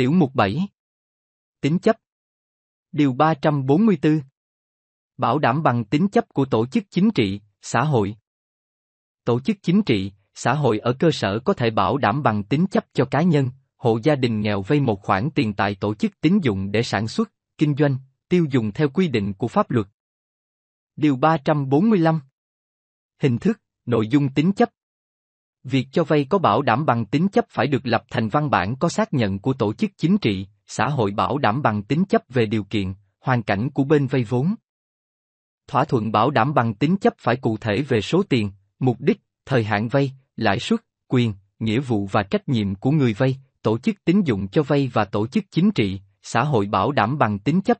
Tiểu mục 7 Tính chấp Điều 344 Bảo đảm bằng tính chấp của tổ chức chính trị, xã hội Tổ chức chính trị, xã hội ở cơ sở có thể bảo đảm bằng tính chấp cho cá nhân, hộ gia đình nghèo vay một khoản tiền tại tổ chức tín dụng để sản xuất, kinh doanh, tiêu dùng theo quy định của pháp luật. Điều 345 Hình thức, nội dung tính chấp, Việc cho vay có bảo đảm bằng tính chấp phải được lập thành văn bản có xác nhận của tổ chức chính trị, xã hội bảo đảm bằng tính chấp về điều kiện, hoàn cảnh của bên vay vốn. Thỏa thuận bảo đảm bằng tính chấp phải cụ thể về số tiền, mục đích, thời hạn vay, lãi suất, quyền, nghĩa vụ và trách nhiệm của người vay, tổ chức tín dụng cho vay và tổ chức chính trị, xã hội bảo đảm bằng tính chấp